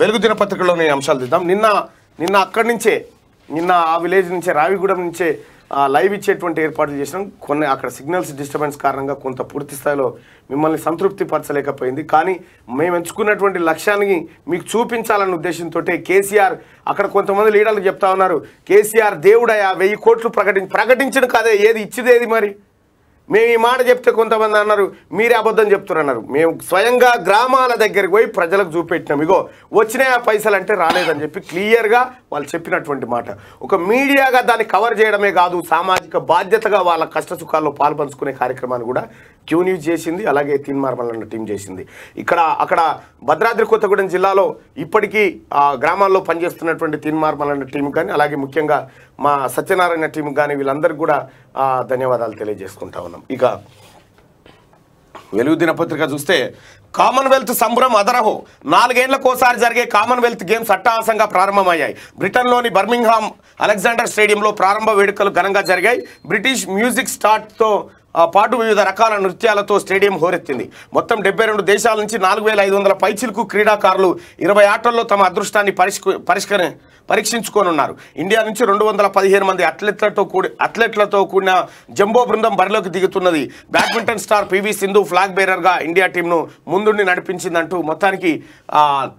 వెలుగు దినపత్రికలోని అంశాలు తిద్దాం నిన్న నిన్న అక్కడి నుంచే నిన్న ఆ విలేజ్ నుంచే రావిగూడెం నుంచే లైవ్ ఇచ్చేటువంటి ఏర్పాట్లు చేసినాం కొన్ని అక్కడ సిగ్నల్స్ డిస్టర్బెన్స్ కారణంగా కొంత పూర్తి స్థాయిలో మిమ్మల్ని సంతృప్తి పరచలేకపోయింది కానీ మేము ఎంచుకున్నటువంటి లక్ష్యాన్ని మీకు చూపించాలన్న ఉద్దేశంతో కేసీఆర్ అక్కడ కొంతమంది లీడర్లు చెప్తా ఉన్నారు కేసీఆర్ దేవుడయా వెయ్యి కోట్లు ప్రకటించి ప్రకటించడం కాదే ఏది ఇచ్చిదేది మరి మేము ఈ మాట చెప్తే కొంతమంది అన్నారు మీరే అబద్ధం చెప్తున్నారు మేము స్వయంగా గ్రామాల దగ్గరికి పోయి ప్రజలకు చూపెట్టినాం ఇగో వచ్చినాయి ఆ పైసలు అంటే రాలేదని చెప్పి క్లియర్గా వాళ్ళు చెప్పినటువంటి మాట ఒక మీడియాగా దాన్ని కవర్ చేయడమే కాదు సామాజిక బాధ్యతగా వాళ్ళ కష్ట సుఖాల్లో పాల్పంచుకునే కార్యక్రమాన్ని కూడా క్యూ న్యూస్ చేసింది అలాగే తిన్ అన్న టీం చేసింది ఇక్కడ అక్కడ భద్రాద్రి కొత్తగూడెం జిల్లాలో ఇప్పటికీ ఆ గ్రామాల్లో పనిచేస్తున్నటువంటి తిన్ అన్న టీం కానీ అలాగే ముఖ్యంగా మా సత్యనారాయణ టీం కానీ వీళ్ళందరికీ కూడా ధన్యవాదాలు తెలియజేసుకుంటా ఉన్నాం ఇక వెలుగు దినపత్రిక చూస్తే కామన్వెల్త్ సంబురం అదరహో నాలుగేళ్లకోసారి జరిగే కామన్వెల్త్ గేమ్స్ అట్టహాసంగా ప్రారంభమయ్యాయి బ్రిటన్లోని బర్మింగ్హామ్ అలెగ్జాండర్ స్టేడియంలో ప్రారంభ వేడుకలు ఘనంగా జరిగాయి బ్రిటిష్ మ్యూజిక్ స్టార్ట్తో పాటు వివిధ రకాల నృత్యాలతో స్టేడియం హోరెత్తింది మొత్తం డెబ్బై రెండు దేశాల నుంచి నాలుగు వేల ఐదు వందల పైచిలకు క్రీడాకారులు ఇరవై ఆటల్లో తమ అదృష్టాన్ని పరిష్కు పరిష్కరి పరీక్షించుకోనున్నారు ఇండియా నుంచి రెండు వందల పదిహేను మంది అథ్లెట్లతో కూడి అథ్లెట్లతో కూడిన జంబో బృందం బరిలోకి దిగుతున్నది badminton star P V Sindhu flag బేరర్గా ఇండియా టీంను ముందుండి నడిపించిందంటూ మొత్తానికి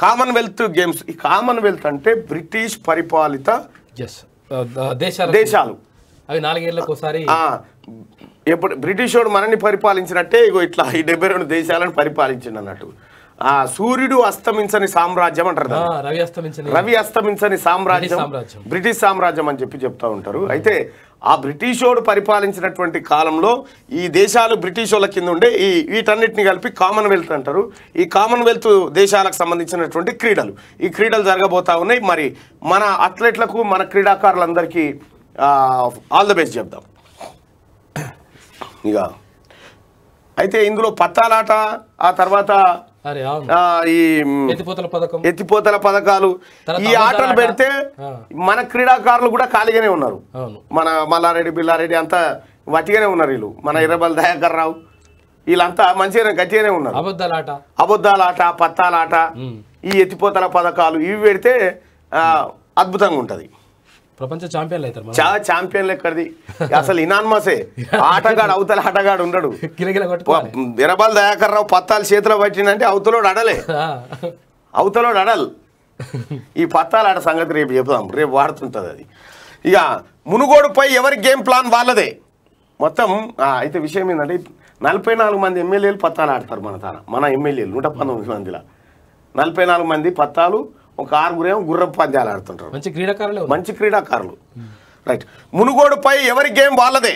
కామన్వెల్త్ గేమ్స్ ఈ కామన్వెల్త్ అంటే బ్రిటిష్ పరిపాలిత దేశాలు అవి నాలుగేళ్లకు ఒకసారి ఎప్పుడు బ్రిటిష్ వాడు మనని పరిపాలించినట్టే ఇగో ఇట్లా ఈ డెబ్బై రెండు దేశాలను పరిపాలించింది అన్నట్టు ఆ సూర్యుడు అస్తమించని సామ్రాజ్యం అంటారు రవి రవి అస్తమించని సామ్రాజ్యం బ్రిటిష్ సామ్రాజ్యం అని చెప్పి చెప్తా ఉంటారు అయితే ఆ బ్రిటిషోడు పరిపాలించినటువంటి కాలంలో ఈ దేశాలు బ్రిటిష్ వాళ్ళ కింద ఉండే ఈ వీటన్నిటిని కలిపి కామన్వెల్త్ అంటారు ఈ కామన్వెల్త్ దేశాలకు సంబంధించినటువంటి క్రీడలు ఈ క్రీడలు జరగబోతా ఉన్నాయి మరి మన అథ్లెట్లకు మన క్రీడాకారులందరికీ ఆల్ ద బెస్ట్ చెప్దాం ఇక అయితే ఇందులో పత్తాలాట ఆ తర్వాత ఈ ఎత్తిపోతల పథకాలు ఈ ఆటలు పెడితే మన క్రీడాకారులు కూడా ఖాళీగానే ఉన్నారు మన మల్లారెడ్డి బిల్లారెడ్డి అంతా వట్టిగానే ఉన్నారు వీళ్ళు మన ఇరబల్ దయాకర్ రావు వీళ్ళంతా మంచిగానే గట్టిగానే ఉన్నారు అబద్ధాలాట అబద్ధాలాట పత్తాలాట ఈ ఎత్తిపోతల పథకాలు ఇవి పెడితే అద్భుతంగా ఉంటుంది ప్రపంచ ఛాంపియన్లు అవుతారు చాలా ఛాంపియన్లు ఎక్కడిది అసలు ఇనాన్మసే ఆటగాడు అవతల ఆటగాడు ఉండడు బిరబాల్ దయాకర్ రావు పత్తాలు చేతిలో పట్టిందంటే అవతలోడు అడలే అవతలోడు అడల్ ఈ పత్తాలు ఆడ సంగతి రేపు చెప్దాం రేపు వాడుతుంటుంది అది ఇక మునుగోడుపై ఎవరి గేమ్ ప్లాన్ వాళ్ళదే మొత్తం అయితే విషయం ఏంటంటే నలభై నాలుగు మంది ఎమ్మెల్యేలు పత్తాలు ఆడతారు మన తాన మన ఎమ్మెల్యేలు నూట పంతొమ్మిది మందిలా నలభై నాలుగు మంది పత్తాలు ఒక ఆరుగురేమో గుర్రం పంద్యాలు ఆడుతుంటారు మంచి క్రీడాకారులు మంచి క్రీడాకారులు రైట్ మునుగోడుపై ఎవరి గేమ్ వాళ్ళదే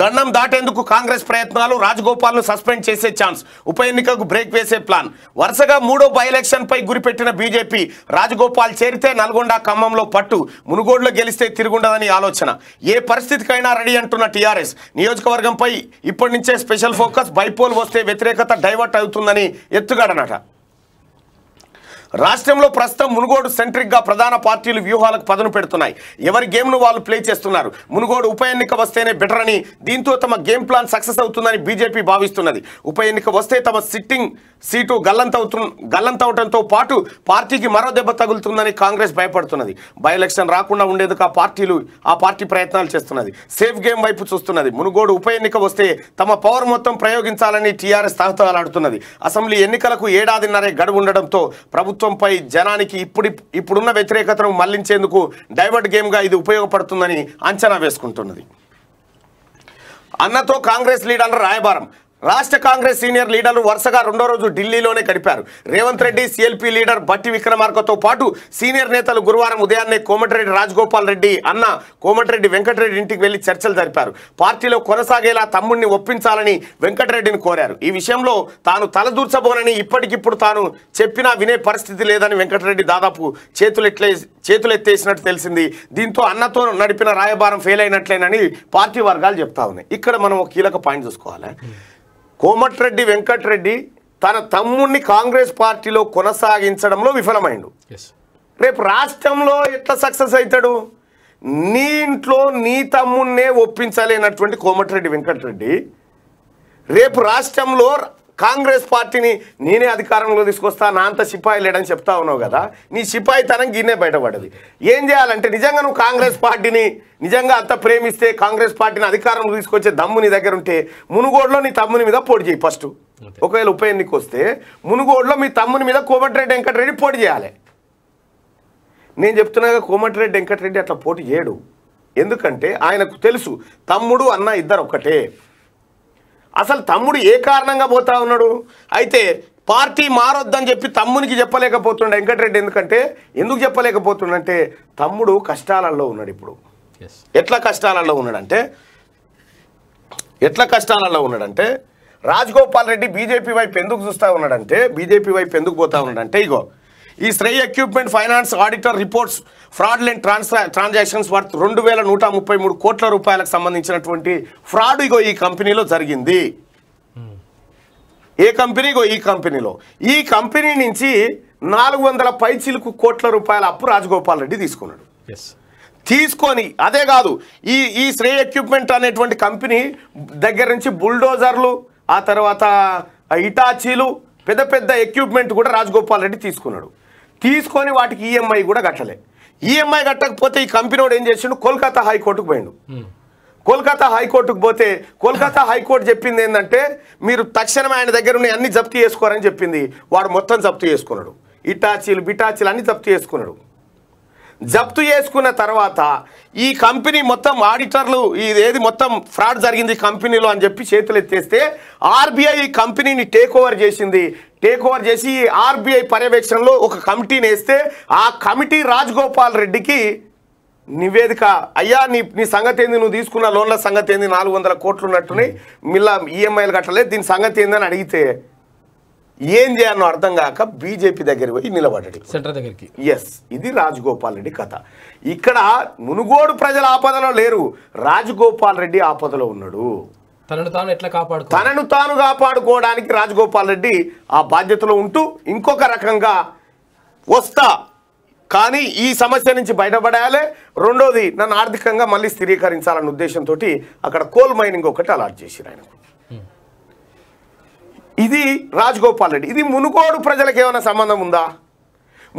గండం దాటేందుకు కాంగ్రెస్ ప్రయత్నాలు రాజగోపాల్ను సస్పెండ్ చేసే ఛాన్స్ ఉప ఎన్నికకు బ్రేక్ వేసే ప్లాన్ వరుసగా మూడో బై ఎలక్షన్పై గురిపెట్టిన బీజేపీ రాజగోపాల్ చేరితే నల్గొండ ఖమ్మంలో పట్టు మునుగోడులో గెలిస్తే తిరుగుండదని ఆలోచన ఏ పరిస్థితికైనా రెడీ అంటున్న టీఆర్ఎస్ నియోజకవర్గంపై ఇప్పటి నుంచే స్పెషల్ ఫోకస్ బైపోల్ వస్తే వ్యతిరేకత డైవర్ట్ అవుతుందని ఎత్తుగాడనట రాష్ట్రంలో ప్రస్తుతం మునుగోడు సెంట్రిక్గా ప్రధాన పార్టీలు వ్యూహాలకు పదను పెడుతున్నాయి ఎవరి గేమ్ను వాళ్ళు ప్లే చేస్తున్నారు మునుగోడు ఉప ఎన్నిక వస్తేనే బెటర్ అని దీంతో తమ గేమ్ ప్లాన్ సక్సెస్ అవుతుందని బీజేపీ భావిస్తున్నది ఉప ఎన్నిక వస్తే తమ సిట్టింగ్ సీటు గల్లంతవుతు గల్లంతవటంతో పాటు పార్టీకి మరో దెబ్బ తగులుతుందని కాంగ్రెస్ భయపడుతున్నది బై ఎలక్షన్ రాకుండా ఉండేందుకు ఆ పార్టీలు ఆ పార్టీ ప్రయత్నాలు చేస్తున్నది సేఫ్ గేమ్ వైపు చూస్తున్నది మునుగోడు ఉప ఎన్నిక వస్తే తమ పవర్ మొత్తం ప్రయోగించాలని టీఆర్ఎస్ తహతలాడుతున్నది అసెంబ్లీ ఎన్నికలకు ఏడాదిన్నరే గడువు ఉండడంతో ప్రభుత్వం ప్రభుత్వంపై జనానికి ఇప్పుడు ఇప్పుడున్న వ్యతిరేకతను మళ్లించేందుకు డైవర్ట్ గేమ్గా ఇది ఉపయోగపడుతుందని అంచనా వేసుకుంటున్నది అన్నతో కాంగ్రెస్ లీడర్ల రాయబారం రాష్ట్ర కాంగ్రెస్ సీనియర్ లీడర్లు వరుసగా రెండో రోజు ఢిల్లీలోనే గడిపారు రేవంత్ రెడ్డి సీఎల్పీ లీడర్ బట్టి విక్రమార్కతో పాటు సీనియర్ నేతలు గురువారం ఉదయాన్నే కోమటిరెడ్డి రాజగోపాల్ రెడ్డి అన్న కోమటిరెడ్డి వెంకటరెడ్డి ఇంటికి వెళ్లి చర్చలు జరిపారు పార్టీలో కొనసాగేలా తమ్ముడిని ఒప్పించాలని వెంకటరెడ్డిని కోరారు ఈ విషయంలో తాను తలదూర్చబోనని ఇప్పటికిప్పుడు తాను చెప్పినా వినే పరిస్థితి లేదని వెంకటరెడ్డి దాదాపు చేతులెట్లే చేతులెత్తేసినట్టు తెలిసింది దీంతో అన్నతో నడిపిన రాయబారం ఫెయిల్ అయినట్లేనని పార్టీ వర్గాలు చెప్తా ఉన్నాయి ఇక్కడ మనం కీలక పాయింట్ చూసుకోవాలి కోమటిరెడ్డి వెంకట్రెడ్డి తన తమ్ముణ్ణి కాంగ్రెస్ పార్టీలో కొనసాగించడంలో విఫలమైండు రేపు రాష్ట్రంలో ఎట్లా సక్సెస్ అవుతాడు నీ ఇంట్లో నీ ఒప్పించాలి అన్నటువంటి కోమటిరెడ్డి వెంకటరెడ్డి రేపు రాష్ట్రంలో కాంగ్రెస్ పార్టీని నేనే అధికారంలో తీసుకొస్తా నా అంత సిపాయి లేడని చెప్తా ఉన్నావు కదా నీ సిపాయి తనం గిన్నె బయటపడది ఏం చేయాలంటే నిజంగా నువ్వు కాంగ్రెస్ పార్టీని నిజంగా అంత ప్రేమిస్తే కాంగ్రెస్ పార్టీని అధికారంలో తీసుకొచ్చే దమ్ము నీ దగ్గర ఉంటే మునుగోడులో నీ తమ్ముని మీద పోటీ చేయి ఫస్ట్ ఒకవేళ ఉప ఎన్నిక వస్తే మునుగోడులో మీ తమ్ముని మీద కోమటిరెడ్డి వెంకటరెడ్డి పోటీ చేయాలి నేను చెప్తున్నాగా కోమటిరెడ్డి వెంకటరెడ్డి అట్లా పోటీ చేయడు ఎందుకంటే ఆయనకు తెలుసు తమ్ముడు అన్న ఇద్దరు ఒక్కటే అసలు తమ్ముడు ఏ కారణంగా పోతా ఉన్నాడు అయితే పార్టీ మారొద్దని చెప్పి తమ్మునికి చెప్పలేకపోతుండే వెంకటరెడ్డి ఎందుకంటే ఎందుకు చెప్పలేకపోతుండంటే తమ్ముడు కష్టాలలో ఉన్నాడు ఇప్పుడు ఎట్లా కష్టాలలో ఉన్నాడంటే ఎట్లా కష్టాలలో ఉన్నాడంటే రాజగోపాల్ రెడ్డి బీజేపీ వైపు ఎందుకు చూస్తూ ఉన్నాడంటే బీజేపీ వైపు ఎందుకు పోతా ఉన్నాడంటే ఇగో ఈ Srei equipment finance auditor reports fraud lend transfer transactions worth రెండు వేల నూట ముప్పై మూడు కోట్ల రూపాయలకు సంబంధించినటువంటి ఫ్రాడ్ ఇగో ఈ కంపెనీలో జరిగింది ఏ కంపెనీగో ఈ కంపెనీలో ఈ కంపెనీ నుంచి నాలుగు వందల పైచిలుకు కోట్ల రూపాయల అప్పు రాజగోపాల్ రెడ్డి తీసుకున్నాడు తీసుకొని అదే కాదు ఈ ఈ శ్రేయ ఎక్విప్మెంట్ అనేటువంటి కంపెనీ దగ్గర నుంచి బుల్డోజర్లు ఆ తర్వాత ఇటాచీలు పెద్ద పెద్ద ఎక్విప్మెంట్ కూడా రాజగోపాల్ రెడ్డి తీసుకున్నాడు తీసుకొని వాటికి ఈఎంఐ e కూడా కట్టలే ఈఎంఐ e కట్టకపోతే ఈ కంపెనీ ఏం చేసిండు కోల్కతా హైకోర్టుకు పోయిండు కోల్కతా హైకోర్టుకు పోతే కోల్కతా హైకోర్టు చెప్పింది ఏంటంటే మీరు తక్షణమే ఆయన దగ్గర ఉన్న అన్ని జప్తు చేసుకోరని చెప్పింది వాడు మొత్తం జప్తు చేసుకున్నాడు ఇటాచీలు బిటాచీలు అన్ని జప్తు చేసుకున్నాడు జప్తు చేసుకున్న తర్వాత ఈ కంపెనీ మొత్తం ఆడిటర్లు ఏది మొత్తం ఫ్రాడ్ జరిగింది కంపెనీలో అని చెప్పి చేతులు ఎత్తేస్తే ఆర్బీఐ ఈ కంపెనీని టేక్ ఓవర్ చేసింది టేక్ ఓవర్ చేసి ఆర్బీఐ పర్యవేక్షణలో ఒక కమిటీని వేస్తే ఆ కమిటీ రాజగోపాల్ రెడ్డికి నివేదిక అయ్యా నీ నీ సంగతి ఏంది నువ్వు తీసుకున్న లోన్ల సంగతి ఏంది నాలుగు వందల కోట్లు ఉన్నట్టుని మిల్లా ఈఎంఐలు కట్టలేదు దీని సంగతి ఏందని అడిగితే ఏం చేయాలో అర్థం కాక బీజేపీ దగ్గరికి పోయి నిలబడ్డాడు సెంటర్ దగ్గరికి ఎస్ ఇది రాజగోపాల్ రెడ్డి కథ ఇక్కడ మునుగోడు ప్రజల ఆపదలో లేరు రాజగోపాల్ రెడ్డి ఆపదలో ఉన్నాడు తనను తాను ఎట్లా కాపాడు తనను తాను కాపాడుకోవడానికి రాజగోపాల్ రెడ్డి ఆ బాధ్యతలో ఉంటూ ఇంకొక రకంగా వస్తా కానీ ఈ సమస్య నుంచి బయటపడాలి రెండోది నన్ను ఆర్థికంగా మళ్ళీ స్థిరీకరించాలన్న ఉద్దేశంతో అక్కడ కోల్ మైనింగ్ ఒకటి అలాట్ చేసి ఆయన ఇది రాజగోపాల్ రెడ్డి ఇది మునుగోడు ప్రజలకు ఏమైనా సంబంధం ఉందా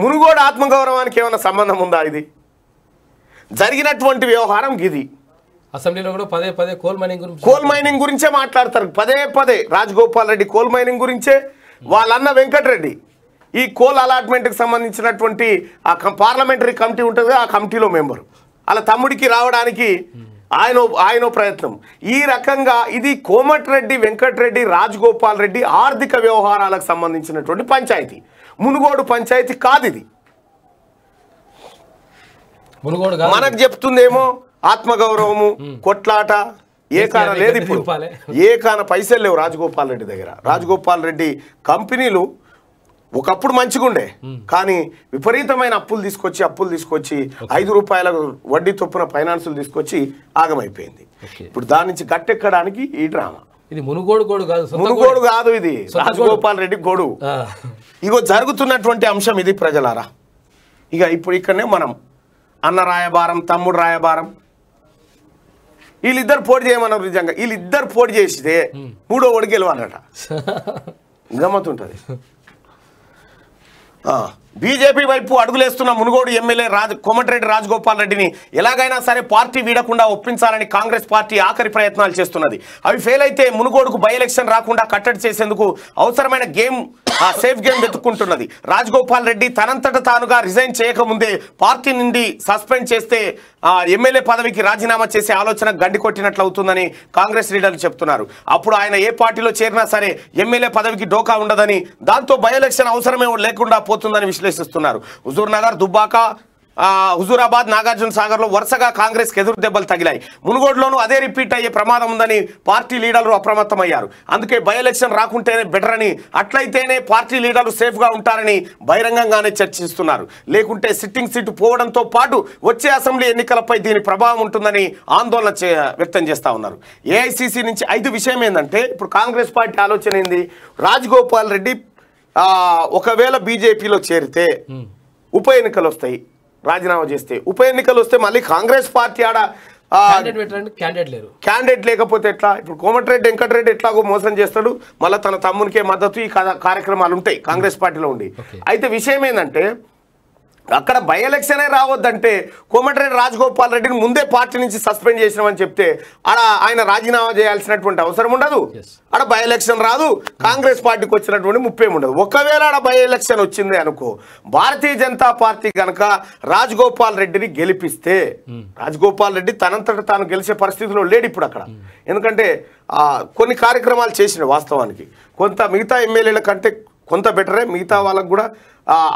మునుగోడు ఆత్మగౌరవానికి ఏమైనా సంబంధం ఉందా ఇది జరిగినటువంటి వ్యవహారం ఇది అసెంబ్లీలో కూడా పదే పదే కోల్ మైనింగ్ గురించి కోల్ మైనింగ్ గురించే మాట్లాడతారు పదే పదే రాజగోపాల్ రెడ్డి కోల్ మైనింగ్ గురించే వాళ్ళన్న వెంకటరెడ్డి ఈ కోల్ అలాట్మెంట్కి సంబంధించినటువంటి ఆ పార్లమెంటరీ కమిటీ ఉంటుంది ఆ కమిటీలో మెంబరు అలా తమ్ముడికి రావడానికి ఆయన ఆయన ప్రయత్నం ఈ రకంగా ఇది కోమటిరెడ్డి వెంకటరెడ్డి రాజగోపాల్ రెడ్డి ఆర్థిక వ్యవహారాలకు సంబంధించినటువంటి పంచాయతీ మునుగోడు పంచాయతీ కాదు ఇది మనకు చెప్తుందేమో ఆత్మగౌరవము కొట్లాట ఏ కాన లేదు ఇప్పుడు ఏ కాన పైసలు లేవు రాజగోపాల్ రెడ్డి దగ్గర రాజగోపాల్ రెడ్డి కంపెనీలు ఒకప్పుడు మంచిగుండే కానీ విపరీతమైన అప్పులు తీసుకొచ్చి అప్పులు తీసుకొచ్చి ఐదు రూపాయల వడ్డీ తొప్పున ఫైనాన్సులు తీసుకొచ్చి ఆగమైపోయింది ఇప్పుడు దాని నుంచి గట్టెక్కడానికి ఈ డ్రామా ఇది మునుగోడు గోడు కాదు మునుగోడు కాదు ఇది రాజగోపాల్ రెడ్డి గోడు ఇగో జరుగుతున్నటువంటి అంశం ఇది ప్రజలారా ఇక ఇప్పుడు ఇక్కడనే మనం అన్న రాయబారం తమ్ముడు రాయబారం వీళ్ళిద్దరు పోటీ చేయమన్నారు నిజంగా వీళ్ళిద్దరు పోటీ చేస్తే మూడో ఓడి గెలవాలట గమ్మతుంటుంది బీజేపీ వైపు అడుగులేస్తున్న మునుగోడు ఎమ్మెల్యే రాజ కోమటిరెడ్డి రాజగోపాల్ రెడ్డిని ఎలాగైనా సరే పార్టీ వీడకుండా ఒప్పించాలని కాంగ్రెస్ పార్టీ ఆఖరి ప్రయత్నాలు చేస్తున్నది అవి ఫెయిల్ అయితే మునుగోడుకు బై ఎలక్షన్ రాకుండా కట్టడి చేసేందుకు అవసరమైన గేమ్ ఆ సేఫ్ గేమ్ వెతుక్కుంటున్నది రాజగోపాల్ రెడ్డి తనంతట తానుగా రిజైన్ చేయకముందే పార్టీ నుండి సస్పెండ్ చేస్తే ఎమ్మెల్యే పదవికి రాజీనామా చేసే ఆలోచన గండి కొట్టినట్లు అవుతుందని కాంగ్రెస్ లీడర్లు చెప్తున్నారు అప్పుడు ఆయన ఏ పార్టీలో చేరినా సరే ఎమ్మెల్యే పదవికి డోకా ఉండదని దాంతో బై ఎలక్షన్ అవసరమే లేకుండా పోతుందని విశ్లేషిస్తున్నారు నగర్ దుబ్బాక హుజూరాబాద్ నాగార్జున లో వరుసగా కాంగ్రెస్కి ఎదురు దెబ్బలు తగిలాయి మునుగోడులోను అదే రిపీట్ అయ్యే ప్రమాదం ఉందని పార్టీ లీడర్లు అప్రమత్తమయ్యారు అందుకే బై ఎలక్షన్ రాకుంటేనే బెటర్ అని అట్లయితేనే పార్టీ లీడర్లు సేఫ్గా ఉంటారని బహిరంగంగానే చర్చిస్తున్నారు లేకుంటే సిట్టింగ్ సీటు పోవడంతో పాటు వచ్చే అసెంబ్లీ ఎన్నికలపై దీని ప్రభావం ఉంటుందని ఆందోళన వ్యక్తం చేస్తా ఉన్నారు ఏఐసిసి నుంచి ఐదు విషయం ఏంటంటే ఇప్పుడు కాంగ్రెస్ పార్టీ ఆలోచన ఏంది రాజగోపాల్ రెడ్డి ఒకవేళ బీజేపీలో చేరితే ఉప ఎన్నికలు వస్తాయి రాజీనామా చేస్తే ఉప ఎన్నికలు వస్తే మళ్ళీ కాంగ్రెస్ పార్టీ ఆడ క్యాండిడేట్ లేకపోతే ఎట్లా ఇప్పుడు కోమటిరెడ్డి వెంకటరెడ్డి ఎట్లాగో మోసం చేస్తాడు మళ్ళీ తన తమ్మునికే మద్దతు ఈ కార్యక్రమాలు ఉంటాయి కాంగ్రెస్ పార్టీలో ఉండి అయితే విషయం ఏంటంటే అక్కడ బై ఎలక్షనే రావద్దంటే కోమటిరెడ్డి రాజగోపాల్ రెడ్డిని ముందే పార్టీ నుంచి సస్పెండ్ చేసినామని చెప్తే ఆడ ఆయన రాజీనామా చేయాల్సినటువంటి అవసరం ఉండదు ఆడ బై ఎలక్షన్ రాదు కాంగ్రెస్ పార్టీకి వచ్చినటువంటి ముప్పే ఉండదు ఒకవేళ ఆడ బై ఎలక్షన్ వచ్చింది అనుకో భారతీయ జనతా పార్టీ కనుక రాజగోపాల్ రెడ్డిని గెలిపిస్తే hmm. రాజగోపాల్ రెడ్డి తనంతట తాను గెలిచే పరిస్థితిలో లేడు ఇప్పుడు అక్కడ hmm. ఎందుకంటే కొన్ని కార్యక్రమాలు చేసినాయి వాస్తవానికి కొంత మిగతా ఎమ్మెల్యేల కంటే కొంత బెటరే మిగతా వాళ్ళకు కూడా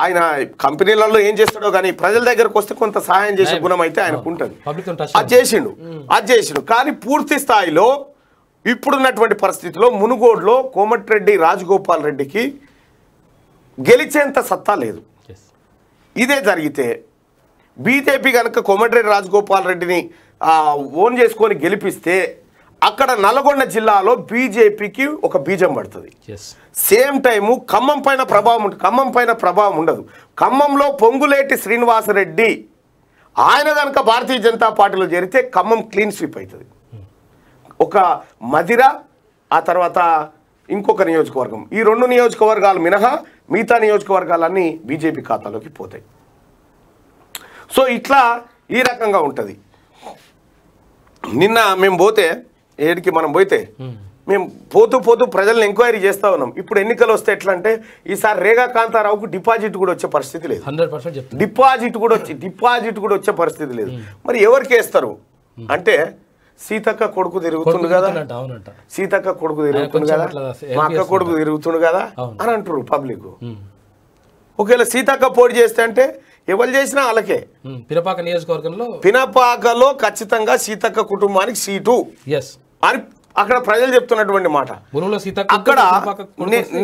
ఆయన కంపెనీలలో ఏం చేస్తాడో కానీ ప్రజల దగ్గరకు వస్తే కొంత సహాయం చేసే గుణం అయితే ఆయనకు ఉంటుంది అది చేసిండు అది చేసిండు కానీ పూర్తి స్థాయిలో ఇప్పుడున్నటువంటి పరిస్థితిలో మునుగోడులో కోమటిరెడ్డి రాజగోపాల్ రెడ్డికి గెలిచేంత సత్తా లేదు ఇదే జరిగితే బీజేపీ కనుక కోమటిరెడ్డి రాజగోపాల్ రెడ్డిని ఓన్ చేసుకొని గెలిపిస్తే అక్కడ నల్గొండ జిల్లాలో బీజేపీకి ఒక బీజం పడుతుంది సేమ్ టైము ఖమ్మం పైన ప్రభావం ఖమ్మం పైన ప్రభావం ఉండదు ఖమ్మంలో పొంగులేటి శ్రీనివాసరెడ్డి ఆయన కనుక భారతీయ జనతా పార్టీలో చేరితే ఖమ్మం క్లీన్ స్వీప్ అవుతుంది ఒక మదిర ఆ తర్వాత ఇంకొక నియోజకవర్గం ఈ రెండు నియోజకవర్గాలు మినహా మిగతా నియోజకవర్గాలన్నీ బీజేపీ ఖాతాలోకి పోతాయి సో ఇట్లా ఈ రకంగా ఉంటుంది నిన్న మేము పోతే ఏడికి మనం పోతే మేము పోతూ పోతూ ప్రజల్ని ఎంక్వైరీ చేస్తూ ఉన్నాం ఇప్పుడు ఎన్నికలు వస్తే ఎట్లా అంటే ఈసారి రేగా కాంతారావుకు డిపాజిట్ కూడా వచ్చే పరిస్థితి లేదు హండ్రెడ్ డిపాజిట్ కూడా వచ్చి డిపాజిట్ కూడా వచ్చే పరిస్థితి లేదు మరి ఎవరికి వేస్తారు అంటే సీతక్క కొడుకు తిరుగుతుండు కదా సీతక్క కొడుకు తిరుగుతుండు కదా మా అక్క కొడుకు తిరుగుతుండు కదా అని అంటారు పబ్లిక్ ఒకవేళ సీతక్క పోటీ చేస్తే అంటే ఎవరు చేసినా వాళ్ళకే పినపాక నియోజకవర్గంలో పినపాకలో ఖచ్చితంగా సీతక్క కుటుంబానికి సీటు ఎస్ అని అక్కడ ప్రజలు చెప్తున్నటువంటి మాట అక్కడ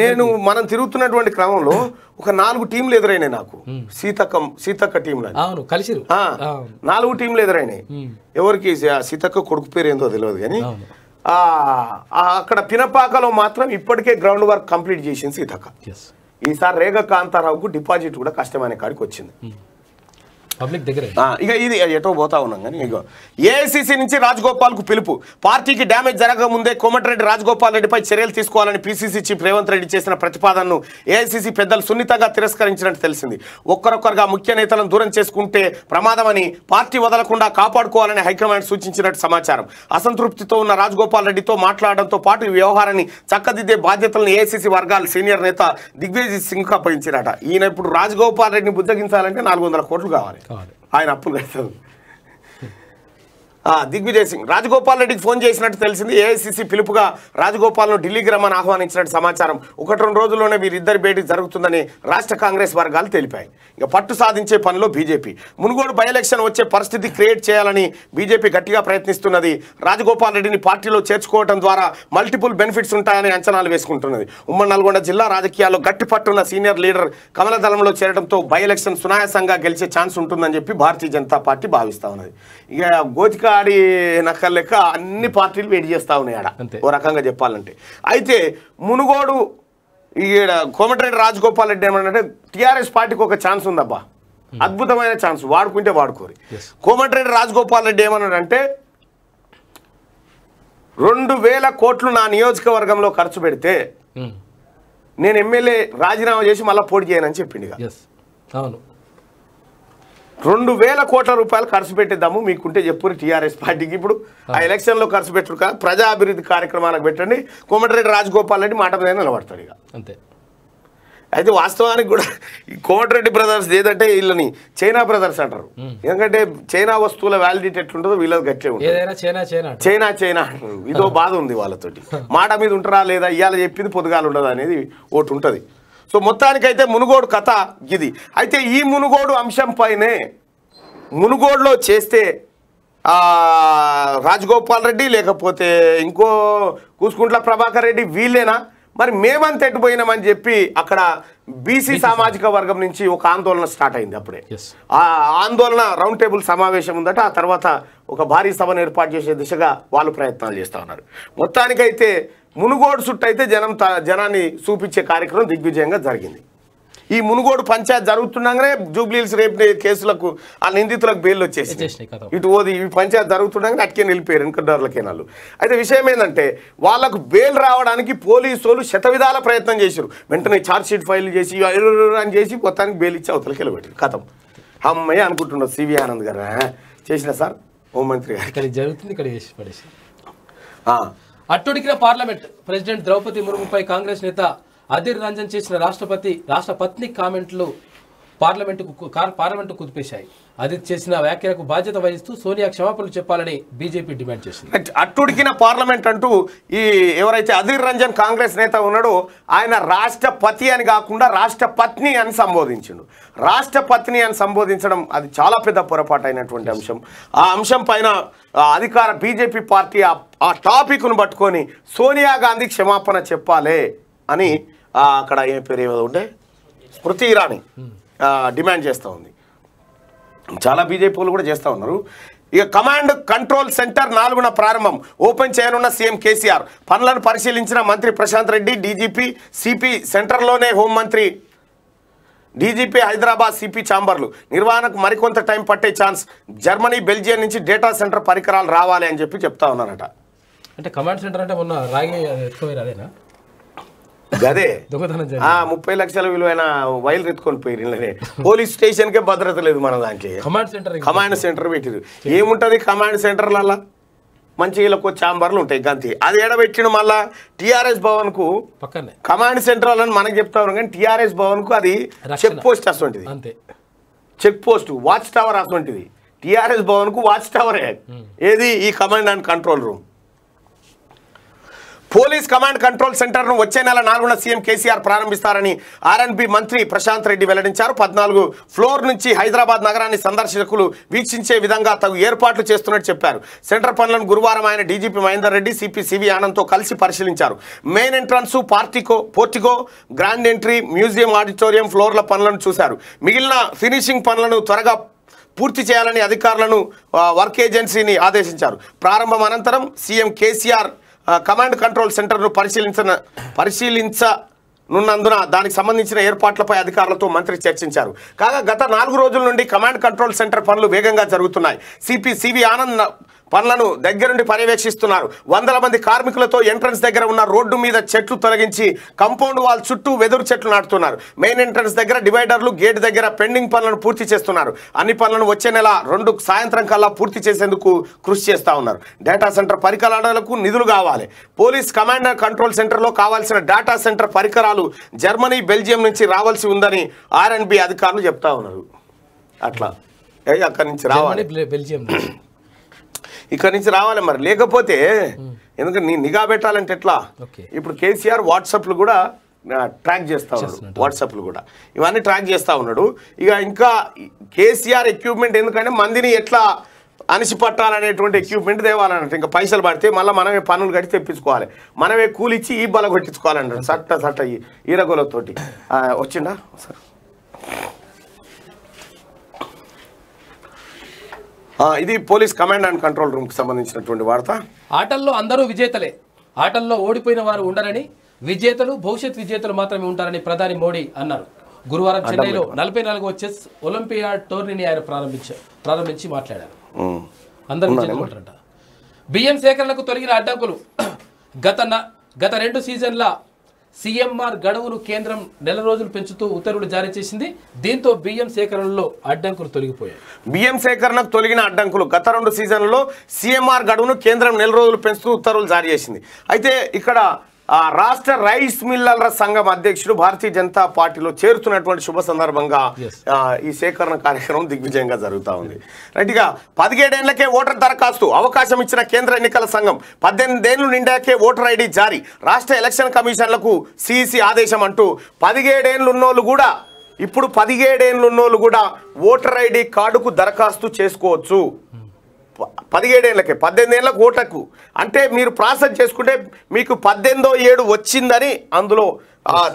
నేను మనం తిరుగుతున్నటువంటి క్రమంలో ఒక నాలుగు టీంలు ఎదురైనాయి నాకు సీతక్క సీతక్క టీంలు కలిసి నాలుగు టీంలు ఎదురైనాయి ఎవరికి సీతక్క కొడుకు పేరు ఏందో తెలియదు కానీ అక్కడ పినపాకలో మాత్రం ఇప్పటికే గ్రౌండ్ వర్క్ కంప్లీట్ చేసింది సీతక్క ఈసారి రేగ కాంతారావుకు డిపాజిట్ కూడా కష్టమైన కాడికి వచ్చింది ఇక ఇది ఎటో పోతా ఉన్నాం కానీ ఇక ఏఐసీసీ నుంచి కు పిలుపు పార్టీకి డ్యామేజ్ జరగకముందే కోమటిరెడ్డి రాజగోపాల్ రెడ్డిపై చర్యలు తీసుకోవాలని పిసిసి చీఫ్ రేవంత్ రెడ్డి చేసిన ప్రతిపాదనను ఏఐసిసి పెద్దలు సున్నితంగా తిరస్కరించినట్టు తెలిసింది ఒక్కరొక్కరుగా ముఖ్య నేతలను దూరం చేసుకుంటే ప్రమాదమని పార్టీ వదలకుండా కాపాడుకోవాలని హైకమాండ్ సూచించినట్టు సమాచారం అసంతృప్తితో ఉన్న రాజగోపాల్ రెడ్డితో మాట్లాడడంతో పాటు ఈ వ్యవహారాన్ని చక్కదిద్దే బాధ్యతలను ఏఐసిసి వర్గాల సీనియర్ నేత దిగ్విజయ్ సింగ్ అప్పగించినట ఈయన ఇప్పుడు రాజగోపాల్ రెడ్డిని బుద్ధగించాలంటే నాలుగు కోట్లు కావాలి ఆయన అప్పులు కడతారు దిగ్విజయ్ సింగ్ రాజగోపాల్ రెడ్డికి ఫోన్ చేసినట్టు తెలిసింది ఏఐసిసి పిలుపుగా రాజగోపాల్ను ఢిల్లీకి రమ్మని ఆహ్వానించినట్టు సమాచారం ఒకటి రెండు రోజుల్లోనే వీరిద్దరి భేటీ జరుగుతుందని రాష్ట్ర కాంగ్రెస్ వర్గాలు తెలిపాయి ఇక పట్టు సాధించే పనిలో బీజేపీ మునుగోడు బై ఎలక్షన్ వచ్చే పరిస్థితి క్రియేట్ చేయాలని బీజేపీ గట్టిగా ప్రయత్నిస్తున్నది రాజగోపాల్ రెడ్డిని పార్టీలో చేర్చుకోవడం ద్వారా మల్టిపుల్ బెనిఫిట్స్ ఉంటాయని అంచనాలు వేసుకుంటున్నది ఉమ్మడి నల్గొండ జిల్లా రాజకీయాల్లో గట్టి పట్టున్న సీనియర్ లీడర్ కమల దళంలో చేరడంతో బై ఎలక్షన్ సునాయాసంగా గెలిచే ఛాన్స్ ఉంటుందని చెప్పి భారతీయ జనతా పార్టీ భావిస్తా ఉన్నది ఇక గోతిక ఆడి నక్కల లెక్క అన్ని పార్టీలు వెయిట్ చేస్తూ ఉన్నాయి ఆడ ఓ రకంగా చెప్పాలంటే అయితే మునుగోడు ఈడ కోమటిరెడ్డి రాజగోపాల్ రెడ్డి ఏమంటే టీఆర్ఎస్ పార్టీకి ఒక ఛాన్స్ ఉందబ్బా hmm. అద్భుతమైన ఛాన్స్ వాడుకుంటే వాడుకోరు కోమటిరెడ్డి రాజగోపాల్ రెడ్డి ఏమన్నాడంటే రెండు వేల కోట్లు నా నియోజకవర్గంలో ఖర్చు పెడితే hmm. నేను ఎమ్మెల్యే రాజీనామా చేసి మళ్ళీ పోటీ చేయనని చెప్పింది అవును రెండు వేల కోట్ల రూపాయలు ఖర్చు పెట్టిద్దాము మీకుంటే చెప్పురు టీఆర్ఎస్ పార్టీకి ఇప్పుడు ఆ ఎలక్షన్ లో ఖర్చు పెట్టరు కాదు ప్రజా అభివృద్ధి కార్యక్రమాలకు పెట్టండి కోమటిరెడ్డి రాజగోపాల్ రెడ్డి మాట మీద నిలబడతాడు ఇక అంతే అయితే వాస్తవానికి కూడా ఈ కోమటిరెడ్డి బ్రదర్స్ ఏదంటే వీళ్ళని చైనా బ్రదర్స్ అంటారు ఎందుకంటే చైనా వస్తువుల వ్యాలిడిటీ ఎట్లుంటుందో వీళ్ళది గట్టే ఉంటుంది చైనా చైనా ఇదో బాధ ఉంది వాళ్ళతోటి మాట మీద ఉంటారా లేదా ఇవాళ చెప్పింది పొదుగాలు ఉండదు అనేది ఒకటి ఉంటుంది సో మొత్తానికైతే మునుగోడు కథ ఇది అయితే ఈ మునుగోడు అంశం పైనే మునుగోడులో చేస్తే రాజగోపాల్ రెడ్డి లేకపోతే ఇంకో కూసుకుంట్ల ప్రభాకర్ రెడ్డి వీళ్ళేనా మరి మేమంత ఎట్టుపోయినామని చెప్పి అక్కడ బీసీ సామాజిక వర్గం నుంచి ఒక ఆందోళన స్టార్ట్ అయింది అప్పుడే ఆ ఆందోళన రౌండ్ టేబుల్ సమావేశం ఉందట ఆ తర్వాత ఒక భారీ సభను ఏర్పాటు చేసే దిశగా వాళ్ళు ప్రయత్నాలు చేస్తూ ఉన్నారు మొత్తానికైతే మునుగోడు చుట్టూ అయితే జనం జనాన్ని చూపించే కార్యక్రమం దిగ్విజయంగా జరిగింది ఈ మునుగోడు పంచాయత్ జరుగుతుండగానే జూబ్లీల్స్ రేపు కేసులకు ఆ నిందితులకు బెయిల్ వచ్చేసి ఇటు ఓది ఈ పంచాయత్ జరుగుతుండగానే అట్కే నిలిపారు ఎన్కడ్డర్ల కేనాలు అయితే విషయం ఏంటంటే వాళ్ళకు బెయిల్ రావడానికి పోలీసు వాళ్ళు శతవిధాల ప్రయత్నం చేశారు వెంటనే షీట్ ఫైల్ చేసి అని చేసి మొత్తానికి బెయిల్ ఇచ్చి అవతలకి వెళ్ళబెట్టారు కథం అమ్మాయి అనుకుంటున్నారు సివి ఆనంద్ గారు చేసిన సార్ హోంమంత్రి గారు జరుగుతుంది ఇక్కడ చేసి అట్టుడికిన పార్లమెంట్ ప్రెసిడెంట్ ద్రౌపది ముర్ముపై కాంగ్రెస్ నేత అధిర్ రంజన్ చేసిన రాష్ట్రపతి రాష్ట్ర పత్ని కామెంట్లు పార్లమెంటుకు పార్లమెంటు కుదిపేశాయి అది చేసిన వ్యాఖ్యలకు బాధ్యత వహిస్తూ సోనియా క్షమాపణలు చెప్పాలని బీజేపీ డిమాండ్ చేసింది అట్టుడికిన పార్లమెంట్ అంటూ ఈ ఎవరైతే అధీర్ రంజన్ కాంగ్రెస్ నేత ఉన్నాడో ఆయన రాష్ట్రపతి అని కాకుండా రాష్ట్రపత్ని అని సంబోధించిండు రాష్ట్రపతిని అని సంబోధించడం అది చాలా పెద్ద పొరపాటు అయినటువంటి అంశం ఆ అంశం పైన అధికార బీజేపీ పార్టీ ఆ టాపిక్ను పట్టుకొని సోనియా గాంధీ క్షమాపణ చెప్పాలే అని అక్కడ ఏం పేరు ఏమో ఉండే స్మృతి ఇరానీ డిమాండ్ చేస్తూ ఉంది చాలా బీజేపీ వాళ్ళు కూడా చేస్తూ ఉన్నారు ఇక కమాండ్ కంట్రోల్ సెంటర్ నాలుగున ప్రారంభం ఓపెన్ చేయనున్న సీఎం కేసీఆర్ పనులను పరిశీలించిన మంత్రి ప్రశాంత్ రెడ్డి డీజీపీ సిపి సెంటర్లోనే హోంమంత్రి డీజీపీ హైదరాబాద్ సిపి ఛాంబర్లు నిర్వహణకు మరికొంత టైం పట్టే ఛాన్స్ జర్మనీ బెల్జియం నుంచి డేటా సెంటర్ పరికరాలు రావాలి అని చెప్పి చెప్తా ఉన్నారట అంటే కమాండ్ సెంటర్ అంటే మొన్న రాగి అదేనా అదే ముప్పై లక్షల విలువైన వైల్ రెత్తుకొని పోయి పోలీస్ స్టేషన్ కే భద్రత లేదు మన దానికి కమాండ్ సెంటర్ పెట్టి ఏముంటది కమాండ్ సెంటర్లల్లా మంచి కొన్ని చాంబర్లు ఉంటాయి గంతి అది ఎడబెట్టిన మళ్ళా టిఆర్ఎస్ భవన్ కు కమాండ్ సెంటర్ అని మనకు చెప్తారు కానీ టిఆర్ఎస్ భవన్ కు అది చెక్ పోస్ట్ అటువంటిది చెక్ పోస్ట్ వాచ్ టవర్ అటువంటిది టీఆర్ఎస్ భవన్ కు వాచ్ టవరే ఏది ఈ command and control room police command control సెంటర్ను వచ్చే నెల నాలుగున సీఎం కేసీఆర్ ప్రారంభిస్తారని ఆర్ఎన్బి మంత్రి ప్రశాంత్ రెడ్డి వెల్లడించారు పద్నాలుగు ఫ్లోర్ నుంచి హైదరాబాద్ నగరాన్ని సందర్శకులు వీక్షించే విధంగా తగు ఏర్పాట్లు చేస్తున్నట్టు చెప్పారు సెంటర్ పనులను గురువారం ఆయన DGP Mahender Reddy CP CV తో కలిసి పరిశీలించారు main entrance portico portico grand entry museum auditorium ఫ్లోర్ల పనులను చూశారు మిగిలిన ఫినిషింగ్ పనులను త్వరగా పూర్తి చేయాలని అధికారులను వర్క్ ఏజెన్సీని ఆదేశించారు ప్రారంభం అనంతరం సీఎం కేసీఆర్ కమాండ్ కంట్రోల్ సెంటర్ను పరిశీలించిన పరిశీలించనున్నందున దానికి సంబంధించిన ఏర్పాట్లపై అధికారులతో మంత్రి చర్చించారు కాగా గత నాలుగు రోజుల నుండి కమాండ్ కంట్రోల్ సెంటర్ పనులు వేగంగా జరుగుతున్నాయి సిపి సివి ఆనంద్ పనులను దగ్గరుండి పర్యవేక్షిస్తున్నారు వందల మంది కార్మికులతో ఎంట్రన్స్ దగ్గర ఉన్న రోడ్డు మీద చెట్లు తొలగించి కంపౌండ్ వాల్ చుట్టూ వెదురు చెట్లు నాటుతున్నారు మెయిన్ ఎంట్రన్స్ దగ్గర డివైడర్లు గేట్ దగ్గర పెండింగ్ పనులను పూర్తి చేస్తున్నారు అన్ని పనులను వచ్చే నెల రెండు సాయంత్రం కల్లా పూర్తి చేసేందుకు కృషి చేస్తూ ఉన్నారు డేటా సెంటర్ పరికరాలకు నిధులు కావాలి పోలీస్ కమాండ్ కంట్రోల్ సెంటర్లో కావాల్సిన డేటా సెంటర్ పరికరాలు జర్మనీ బెల్జియం నుంచి రావాల్సి ఉందని ఆర్ అధికారులు చెప్తా ఉన్నారు అట్లా అక్కడి నుంచి రావాలి బెల్జియం ఇక్కడి నుంచి రావాలి మరి లేకపోతే ఎందుకంటే నీ నిఘా పెట్టాలంటే ఎట్లా ఇప్పుడు కేసీఆర్ వాట్సాప్లు కూడా ట్రాక్ చేస్తూ ఉన్నాడు వాట్సాప్లు కూడా ఇవన్నీ ట్రాక్ చేస్తూ ఉన్నాడు ఇక ఇంకా కేసీఆర్ ఎక్విప్మెంట్ ఎందుకంటే మందిని ఎట్లా అనిసి పట్టాలనేటువంటి ఎక్విప్మెంట్ తేవాలన్నట్టు ఇంకా పైసలు పడితే మళ్ళీ మనమే పనులు కట్టి తెప్పించుకోవాలి మనమే కూలిచ్చి ఈ బల కొట్టించుకోవాలంటాడు సట్ట సట్ట ఈరగోలతోటి వచ్చిండా సార్ ఇది police command and control room కు సంబంధించినటువంటి వార్త ఆటల్లో అందరూ విజేతలే ఆటల్లో ఓడిపోయిన వారు ఉండరని విజేతలు భవిష్యత్ విజేతలు మాత్రమే ఉంటారని ప్రధాని మోడీ అన్నారు గురువారం చెన్నైలో నలభై నాలుగవ చెస్ ఒలింపియాడ్ టోర్నీని ఆయన ప్రారంభించారు ప్రారంభించి మాట్లాడారు అందరూ బియ్యం సేకరణకు తొలగిన అడ్డంకులు గత గత రెండు సీజన్ల సీఎంఆర్ గడువును కేంద్రం నెల రోజులు పెంచుతూ ఉత్తర్వులు జారీ చేసింది దీంతో బియ్యం సేకరణలో అడ్డంకులు తొలగిపోయాయి బియ్యం సేకరణకు తొలగిన అడ్డంకులు గత రెండు సీజన్లలో సీఎంఆర్ గడువును కేంద్రం నెల రోజులు పెంచుతూ ఉత్తర్వులు జారీ చేసింది అయితే ఇక్కడ రాష్ట్ర రైస్ మిల్లర్ల సంఘం అధ్యక్షుడు భారతీయ జనతా పార్టీలో చేరుతున్నటువంటి శుభ సందర్భంగా ఈ సేకరణ కార్యక్రమం దిగ్విజయంగా జరుగుతూ ఉంది రైట్ ఇక పదిహేడేళ్లకే ఓటర్ దరఖాస్తు అవకాశం ఇచ్చిన కేంద్ర ఎన్నికల సంఘం ఏళ్ళు నిండాకే ఓటర్ ఐడి జారీ రాష్ట్ర ఎలక్షన్ కమిషన్లకు సిఇసి ఆదేశం అంటూ పదిహేడేళ్లు ఉన్నోళ్ళు కూడా ఇప్పుడు పదిహేడేళ్ళు ఉన్నోళ్ళు కూడా ఓటర్ ఐడి కార్డుకు దరఖాస్తు చేసుకోవచ్చు పదిహేడేళ్ళకి పద్దెనిమిదేళ్ళ ఓటకు అంటే మీరు ప్రాసెస్ చేసుకుంటే మీకు పద్దెనిమిదో ఏడు వచ్చిందని అందులో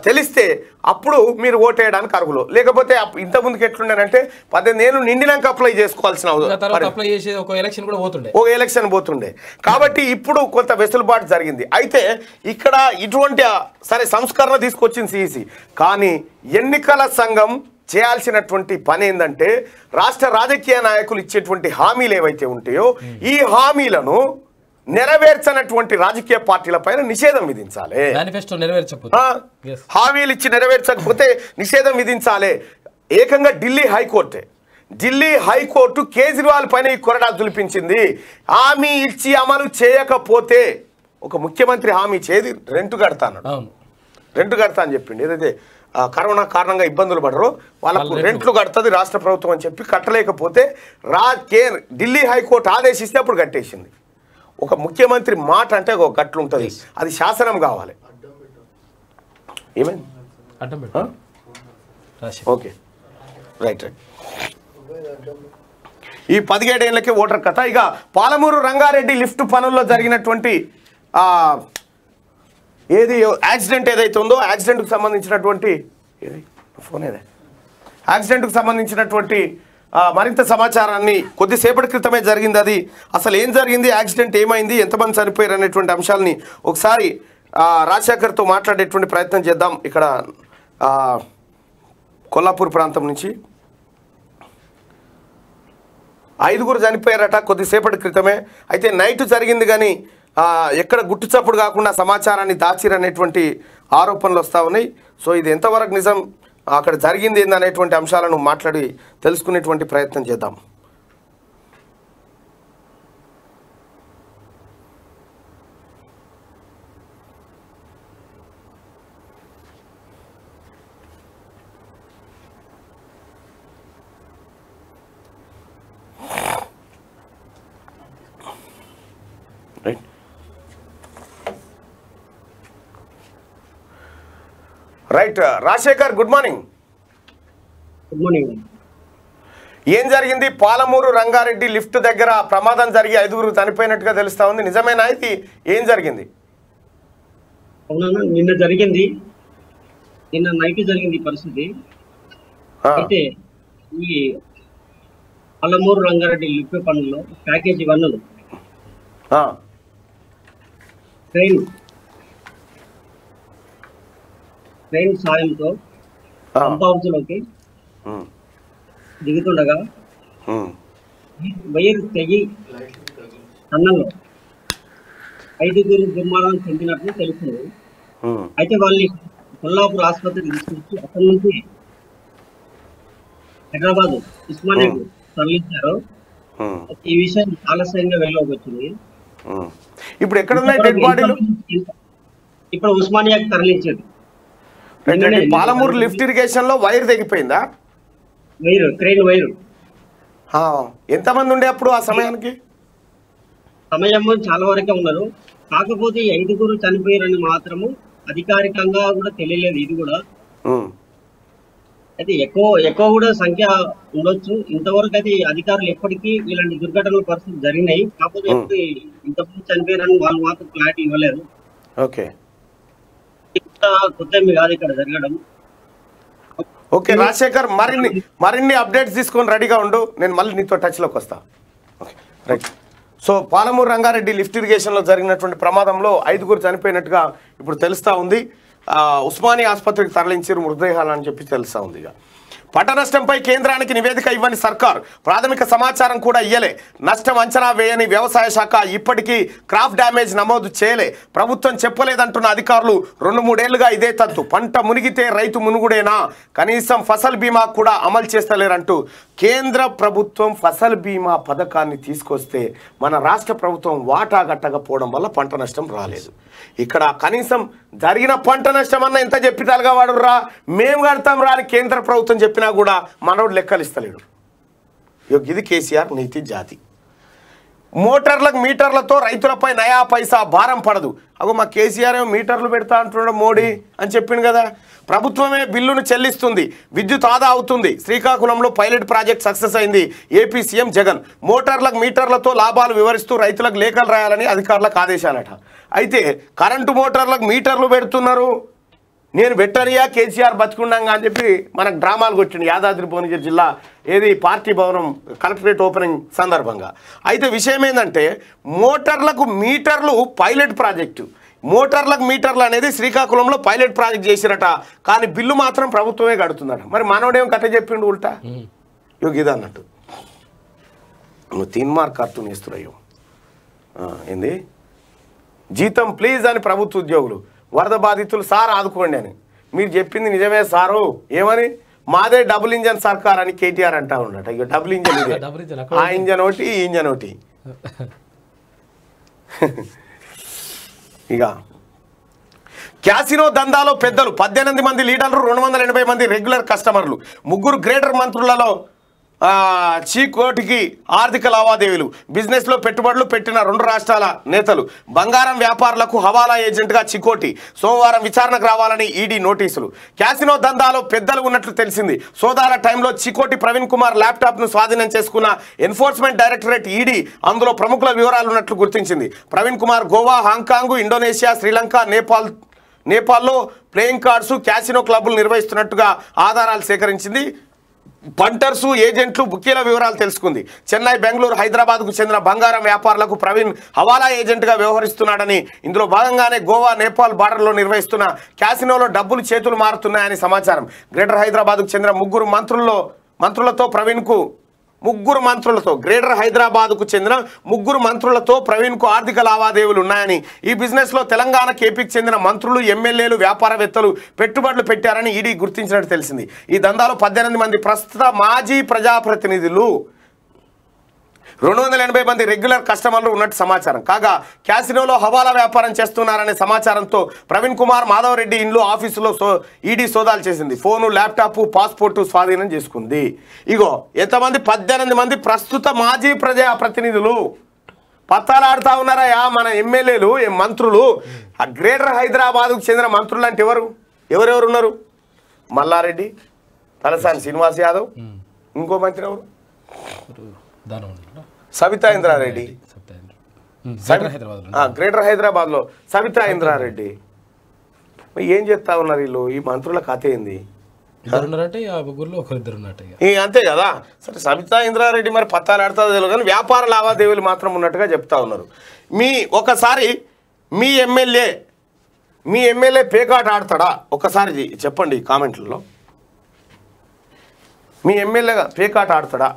తెలిస్తే అప్పుడు మీరు వేయడానికి అర్హులు లేకపోతే ఇంతకుముందుకు ఎట్లుండేనంటే పద్దెనిమిది నేను నిండినాక అప్లై చేసుకోవాల్సిన ఒక ఎలక్షన్ పోతుండే కాబట్టి ఇప్పుడు కొంత వెసులుబాటు జరిగింది అయితే ఇక్కడ ఇటువంటి సరే సంస్కరణ తీసుకొచ్చింది సిఈసి కానీ ఎన్నికల సంఘం చేయాల్సినటువంటి పని ఏంటంటే రాష్ట్ర రాజకీయ నాయకులు ఇచ్చేటువంటి హామీలు ఏవైతే ఉంటాయో ఈ హామీలను నెరవేర్చనటువంటి రాజకీయ పార్టీల పైన నిషేధం విధించాలి హామీలు ఇచ్చి నెరవేర్చకపోతే నిషేధం విధించాలి ఏకంగా ఢిల్లీ హైకోర్టే ఢిల్లీ హైకోర్టు కేజ్రీవాల్ పైన ఈ కొరడా దులిపించింది హామీ ఇచ్చి అమలు చేయకపోతే ఒక ముఖ్యమంత్రి హామీ చేది రెంట్ కడతాను రెంట్ కడతా అని చెప్పిండి ఏదైతే కరోనా కారణంగా ఇబ్బందులు పడరు వాళ్ళకు రెంట్లు కడుతుంది రాష్ట్ర ప్రభుత్వం అని చెప్పి కట్టలేకపోతే రా కే ఢిల్లీ హైకోర్టు ఆదేశిస్తే అప్పుడు కట్టేసింది ఒక ముఖ్యమంత్రి మాట అంటే ఒక గట్లు ఉంటుంది అది శాసనం కావాలి ఏమైంది ఓకే రైట్ రైట్ ఈ పదిహేడేళ్ళకి ఓటర్ కథ ఇక పాలమూరు రంగారెడ్డి లిఫ్ట్ పనుల్లో జరిగినటువంటి ఏది యాక్సిడెంట్ ఏదైతే ఉందో యాక్సిడెంట్కి సంబంధించినటువంటి ఏది ఫోన్ ఏదే యాక్సిడెంట్కి సంబంధించినటువంటి మరింత సమాచారాన్ని కొద్దిసేపటి క్రితమే జరిగింది అది అసలు ఏం జరిగింది యాక్సిడెంట్ ఏమైంది ఎంతమంది చనిపోయారు అనేటువంటి అంశాలని ఒకసారి రాజశేఖర్తో మాట్లాడేటువంటి ప్రయత్నం చేద్దాం ఇక్కడ కొల్లాపూర్ ప్రాంతం నుంచి ఐదుగురు చనిపోయారట కొద్దిసేపటి క్రితమే అయితే నైట్ జరిగింది కానీ ఎక్కడ చప్పుడు కాకుండా సమాచారాన్ని దాచిరనేటువంటి ఆరోపణలు వస్తూ ఉన్నాయి సో ఇది ఎంతవరకు నిజం అక్కడ జరిగింది ఏందనేటువంటి అంశాలను మాట్లాడి తెలుసుకునేటువంటి ప్రయత్నం చేద్దాం right uh, Rajasekhar good morning good morning ఏం జరిగింది పాలమూరు రంగారెడ్డి లిఫ్ట్ దగ్గర ప్రమాదం జరిగి ఐదుగురు చనిపోయినట్టుగా తెలుస్తా ఉంది నిజమేనా ఇది ఏం జరిగింది నిన్న జరిగింది నిన్న నైట్ జరిగింది పరిస్థితి అయితే ఈ పాలమూరు రంగారెడ్డి లిఫ్ట్ పనుల్లో ప్యాకేజీ వన్నులు ట్రైన్ ట్రైన్ సాయంతో పంప్ దిగుతుండగా వైర్ తెగి అన్నంలో ఐదుగురు దుర్మరణం చెందినట్లు తెలుస్తుంది అయితే వాళ్ళని కొల్లాపూర్ ఆసుపత్రికి తీసుకొచ్చి అక్కడి నుంచి హైదరాబాద్ ఉస్మానియాకు తరలించారు ఈ విషయం ఆలస్యంగా వెళ్ళకి వచ్చింది ఇప్పుడు ఎక్కడ ఉన్నాయి ఇప్పుడు ఉస్మానియాకి తరలించారు పాలమూరు లిఫ్ట్ ఇరిగేషన్ లో వైర్ తెగిపోయిందా వైరు క్రెయిన్ వైరు ఎంతమంది ఉండే అప్పుడు ఆ సమయానికి సమయం చాలా వరకే ఉన్నారు కాకపోతే ఐదుగురు చనిపోయారని మాత్రము అధికారికంగా కూడా తెలియలేదు ఇది కూడా అయితే ఎక్కువ ఎక్కువ కూడా సంఖ్య ఉండొచ్చు ఇంతవరకు అయితే అధికారులు ఎప్పటికీ ఇలాంటి దుర్ఘటనల పరిస్థితులు జరిగినాయి కాకపోతే ఇంతకుముందు చనిపోయారని వాళ్ళు మాత్రం క్లారిటీ ఇవ్వలేదు ఓకే కాదు ఇక్కడ జరగడం ఓకే రాజశేఖర్ మరిన్ని మరిన్ని అప్డేట్స్ తీసుకొని రెడీగా ఉండు నేను మళ్ళీ నీతో టచ్లోకి వస్తా okay right so Palamuru Rangareddy lift ఇరిగేషన్లో జరిగినటువంటి ప్రమాదంలో ఐదుగురు చనిపోయినట్టుగా ఇప్పుడు తెలుస్తూ ఉంది ఉస్మానియా ఆసుపత్రికి మృతదేహాలు మృతదేహాలని చెప్పి తెలుస్తూ ఉంది ఇక పంట నష్టంపై కేంద్రానికి నివేదిక ఇవ్వని సర్కార్ ప్రాథమిక సమాచారం కూడా ఇయ్యలే నష్టం అంచనా వేయని వ్యవసాయ శాఖ ఇప్పటికీ క్రాప్ డ్యామేజ్ నమోదు చేయలే ప్రభుత్వం చెప్పలేదంటున్న అధికారులు రెండు మూడేళ్లుగా ఇదే తత్తు పంట మునిగితే రైతు మునుగుడేనా కనీసం ఫసల్ బీమా కూడా అమలు చేస్తలేరంటూ కేంద్ర ప్రభుత్వం ఫసల్ బీమా పథకాన్ని తీసుకొస్తే మన రాష్ట్ర ప్రభుత్వం వాటా గట్టకపోవడం వల్ల పంట నష్టం రాలేదు ఇక్కడ కనీసం జరిగిన పంట నష్టం అన్న ఎంత చెప్పితాలుగా వాడుర్రా మేము కడతాం రా అని కేంద్ర ప్రభుత్వం చెప్పినా కూడా మనోడు లెక్కలు ఇస్తలేడు ఇది కేసీఆర్ నీతి జాతి మోటార్లకు మీటర్లతో రైతులపై నయా పైసా భారం పడదు అగో మా కేసీఆర్ ఏమో మీటర్లు పెడతా అంటున్నాడు మోడీ అని చెప్పింది కదా ప్రభుత్వమే బిల్లును చెల్లిస్తుంది విద్యుత్ ఆదా అవుతుంది శ్రీకాకుళంలో పైలట్ ప్రాజెక్ట్ సక్సెస్ అయింది ఏపీ సీఎం జగన్ మోటార్లకు మీటర్లతో లాభాలు వివరిస్తూ రైతులకు లేఖలు రాయాలని అధికారులకు ఆదేశాలట అయితే కరెంటు మోటార్లకు మీటర్లు పెడుతున్నారు నేను వెట్టరియా కేసీఆర్ బతుకుండంగా అని చెప్పి మనకు డ్రామాలు వచ్చింది యాదాద్రి భువనగిరి జిల్లా ఏది పార్టీ భవనం కలెక్టరేట్ ఓపెనింగ్ సందర్భంగా అయితే విషయం ఏంటంటే మోటార్లకు మీటర్లు పైలట్ ప్రాజెక్టు మోటార్లకు మీటర్లు అనేది శ్రీకాకుళంలో పైలట్ ప్రాజెక్ట్ చేసినట కానీ బిల్లు మాత్రం ప్రభుత్వమే కడుతున్నట మరి మనోడేం కథ చెప్పిండు ఉల్టా యోగి అన్నట్టు నువ్వు తీన్ మార్క్ కార్టూన్ ఇస్తున్నాయో ఏంది జీతం ప్లీజ్ అని ప్రభుత్వ ఉద్యోగులు వరద బాధితులు సార్ ఆదుకోండి అని మీరు చెప్పింది నిజమే సారు ఏమని మాదే డబుల్ ఇంజన్ సర్కార్ అని కేటీఆర్ అంటా ఉన్నట్టు అయ్యో డబుల్ ఇంజన్ ఆ ఇంజన్ ఒకటి ఈ ఇంజన్ ఒకటి ఇక క్యాసినో దందాలో పెద్దలు పద్దెనిమిది మంది లీడర్లు రెండు మంది రెగ్యులర్ కస్టమర్లు ముగ్గురు గ్రేటర్ మంత్రులలో చీకోటికి ఆర్థిక లావాదేవీలు బిజినెస్లో పెట్టుబడులు పెట్టిన రెండు రాష్ట్రాల నేతలు బంగారం వ్యాపారులకు హవాలా ఏజెంట్గా చికోటి సోమవారం విచారణకు రావాలని ఈడీ నోటీసులు క్యాసినో దందాలో పెద్దలు ఉన్నట్లు తెలిసింది సోదాల టైంలో చికోటి ప్రవీణ్ కుమార్ ల్యాప్టాప్ను స్వాధీనం చేసుకున్న ఎన్ఫోర్స్మెంట్ డైరెక్టరేట్ ఈడీ అందులో ప్రముఖుల వివరాలు ఉన్నట్లు గుర్తించింది ప్రవీణ్ కుమార్ గోవా హాంకాంగ్ ఇండోనేషియా శ్రీలంక నేపాల్ నేపాల్లో ప్లేయింగ్ కార్డ్స్ క్యాసినో క్లబ్లు నిర్వహిస్తున్నట్టుగా ఆధారాలు సేకరించింది బంటర్సు ఏజెంట్లు బుకీల వివరాలు తెలుసుకుంది చెన్నై బెంగళూరు హైదరాబాద్కు చెందిన బంగారం వ్యాపారులకు ప్రవీణ్ హవాలా ఏజెంట్గా వ్యవహరిస్తున్నాడని ఇందులో భాగంగానే గోవా నేపాల్ బార్డర్లో నిర్వహిస్తున్న క్యాసినోలో డబ్బులు చేతులు మారుతున్నాయని సమాచారం గ్రేటర్ హైదరాబాద్కు చెందిన ముగ్గురు మంత్రుల్లో మంత్రులతో ప్రవీణ్కు ముగ్గురు మంత్రులతో గ్రేటర్ హైదరాబాద్కు చెందిన ముగ్గురు మంత్రులతో ప్రవీణ్కు ఆర్థిక లావాదేవీలు ఉన్నాయని ఈ బిజినెస్లో తెలంగాణ కేపీకి చెందిన మంత్రులు ఎమ్మెల్యేలు వ్యాపారవేత్తలు పెట్టుబడులు పెట్టారని ఈడీ గుర్తించినట్టు తెలిసింది ఈ దందాలో పద్దెనిమిది మంది ప్రస్తుత మాజీ ప్రజాప్రతినిధులు రెండు వందల ఎనభై మంది రెగ్యులర్ కస్టమర్లు ఉన్నట్టు సమాచారం కాగా క్యాసినోలో హవాలా వ్యాపారం చేస్తున్నారనే సమాచారంతో ప్రవీణ్ కుమార్ మాధవరెడ్డి ఇండ్లు ఆఫీసులో సో ఈడీ సోదాలు చేసింది ఫోను ల్యాప్టాప్ పాస్పోర్టు స్వాధీనం చేసుకుంది ఇగో ఎంతమంది పద్దెనిమిది మంది ప్రస్తుత మాజీ ప్రజా ప్రతినిధులు పత్తాలాడుతూ ఉన్నారా మన ఎమ్మెల్యేలు మంత్రులు ఆ గ్రేటర్ హైదరాబాద్కు చెందిన మంత్రులు అంటే ఎవరు ఎవరెవరు ఉన్నారు మల్లారెడ్డి తలసాని శ్రీనివాస్ యాదవ్ ఇంకో మంత్రి ఎవరు సవితా ఇంద్రారెడ్డి గ్రేటర్ హైదరాబాద్లో సవితా ఇంద్రారెడ్డి ఏం చేస్తా ఉన్నారు వీళ్ళు ఈ మంత్రుల కథ ఏంది అంతే కదా సరే సవితా ఇంద్రారెడ్డి మరి పత్తాలు ఆడుతుందో తెలియదు కానీ వ్యాపార లావాదేవీలు మాత్రం ఉన్నట్టుగా చెప్తా ఉన్నారు మీ ఒకసారి మీ ఎమ్మెల్యే మీ ఎమ్మెల్యే పేకాట ఆడతాడా ఒకసారి చెప్పండి కామెంట్లలో మీ ఎమ్మెల్యేగా పేకాట ఆడతాడా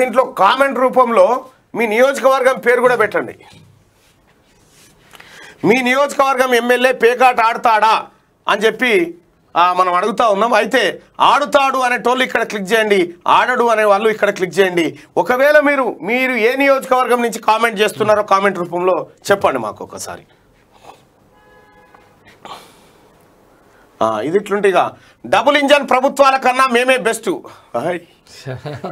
దీంట్లో కామెంట్ రూపంలో మీ నియోజకవర్గం పేరు కూడా పెట్టండి మీ నియోజకవర్గం ఎమ్మెల్యే పేకాట ఆడతాడా అని చెప్పి మనం అడుగుతా ఉన్నాం అయితే ఆడుతాడు అనే టోళ్ళు ఇక్కడ క్లిక్ చేయండి ఆడడు అనే వాళ్ళు ఇక్కడ క్లిక్ చేయండి ఒకవేళ మీరు మీరు ఏ నియోజకవర్గం నుంచి కామెంట్ చేస్తున్నారో కామెంట్ రూపంలో చెప్పండి మాకు ఒకసారి ఇది ఇట్లుంటే డబుల్ ఇంజన్ ప్రభుత్వాల కన్నా మేమే బెస్ట్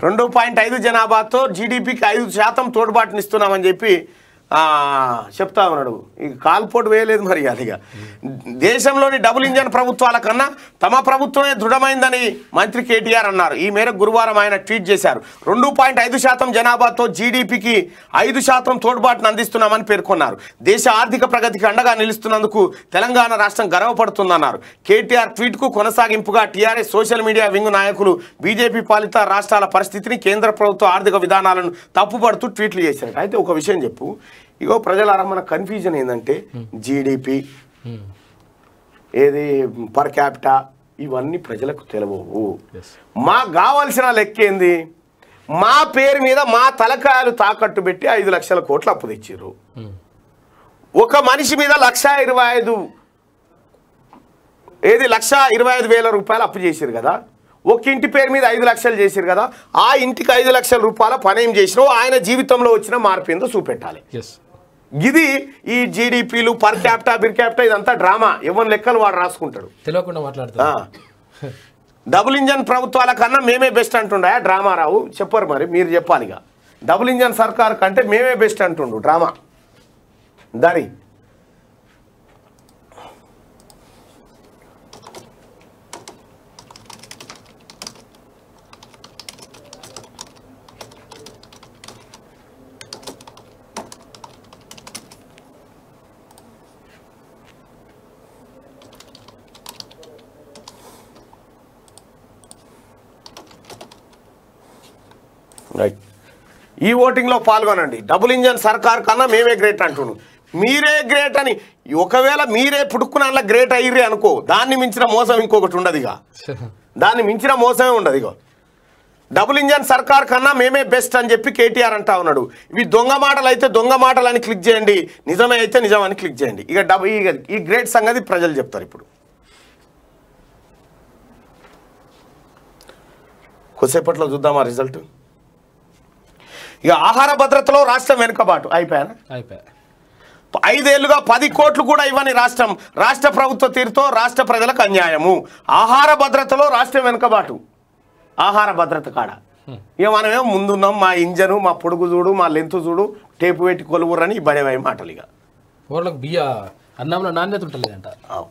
రెండు పాయింట్ ఐదు జనాభాతో జీడిపికి ఐదు శాతం తోడ్బాటునిస్తున్నామని చెప్పి చెప్తా ఉన్నాడు ఇక కాల్పోటు వేయలేదు మరి అదిగా దేశంలోని డబుల్ ఇంజన్ ప్రభుత్వాల కన్నా తమ ప్రభుత్వమే దృఢమైందని మంత్రి కేటీఆర్ అన్నారు ఈ మేరకు గురువారం ఆయన ట్వీట్ చేశారు రెండు పాయింట్ ఐదు శాతం జనాభాతో జీడిపికి ఐదు శాతం తోడ్బాటును అందిస్తున్నామని పేర్కొన్నారు దేశ ఆర్థిక ప్రగతికి అండగా నిలుస్తున్నందుకు తెలంగాణ రాష్ట్రం గర్వపడుతుందన్నారు కేటీఆర్ ట్వీట్కు కొనసాగింపుగా టీఆర్ఎస్ సోషల్ మీడియా వింగ్ నాయకులు బీజేపీ పాలిత రాష్ట్రాల పరిస్థితిని కేంద్ర ప్రభుత్వ ఆర్థిక విధానాలను తప్పుపడుతూ ట్వీట్లు చేశారు అయితే ఒక విషయం చెప్పు ఇగో ప్రజల మన కన్ఫ్యూజన్ ఏంటంటే జీడిపి ఏది పర్ క్యాపిటా ఇవన్నీ ప్రజలకు తెలవవు మాకు కావాల్సిన లెక్క ఏంది మా పేరు మీద మా తలకాయలు తాకట్టు పెట్టి ఐదు లక్షల కోట్లు అప్పు తెచ్చారు ఒక మనిషి మీద లక్ష ఇరవై ఐదు ఏది లక్ష ఇరవై ఐదు వేల రూపాయలు అప్పు చేశారు కదా ఒక ఇంటి పేరు మీద ఐదు లక్షలు చేశారు కదా ఆ ఇంటికి ఐదు లక్షల రూపాయల పనేం చేసినావు ఆయన జీవితంలో వచ్చిన మార్పు ఏందో చూపెట్టాలి ఇది ఈ జీడిపిలు పర్ క్యాప్టా బిర్ క్యాప్టా ఇదంతా డ్రామా ఇవ్వని లెక్కలు వాడు రాసుకుంటాడు తెలియకుండా మాట్లాడుతా డబుల్ ఇంజన్ ప్రభుత్వాల కన్నా మేమే బెస్ట్ డ్రామా రావు చెప్పరు మరి మీరు చెప్పాలిగా డబుల్ ఇంజన్ సర్కార్ కంటే మేమే బెస్ట్ అంటుండు డ్రామా దరి ఈ ఓటింగ్లో పాల్గొనండి డబుల్ ఇంజన్ సర్కార్ కన్నా మేమే గ్రేట్ అంటున్నాం మీరే గ్రేట్ అని ఒకవేళ మీరే పుట్టుకున్న గ్రేట్ అయ్యి అనుకో దాన్ని మించిన మోసం ఇంకొకటి ఉండదు ఇక దాన్ని మించిన మోసమే ఉండదు ఇక డబుల్ ఇంజన్ సర్కార్ కన్నా మేమే బెస్ట్ అని చెప్పి కేటీఆర్ అంటా ఉన్నాడు ఇవి దొంగ మాటలు అయితే దొంగ మాటలు అని క్లిక్ చేయండి నిజమే అయితే నిజం అని క్లిక్ చేయండి ఇక డబుల్ ఈ గ్రేట్ సంగతి ప్రజలు చెప్తారు ఇప్పుడు కొద్దిసేపట్లో చూద్దామా రిజల్ట్ ఇక ఆహార భద్రతలో రాష్ట్రం వెనుకబాటు అయిపోయాను అయిపోయా ఐదేళ్లుగా పది కోట్లు కూడా ఇవ్వని రాష్ట్రం రాష్ట్ర ప్రభుత్వ తీరుతో రాష్ట్ర ప్రజలకు అన్యాయము ఆహార భద్రతలో రాష్ట్రం వెనుకబాటు ఆహార భద్రత కాడ ఇక మనమేమో ముందున్నాం మా ఇంజను మా పొడుగు చూడు మా లెంత్ చూడు టేపు పెట్టి కొలువురని బడేవై మాటలు ఇక ఊర్లకు బియ్య అన్నంలో నాణ్యత ఉంటలేదంట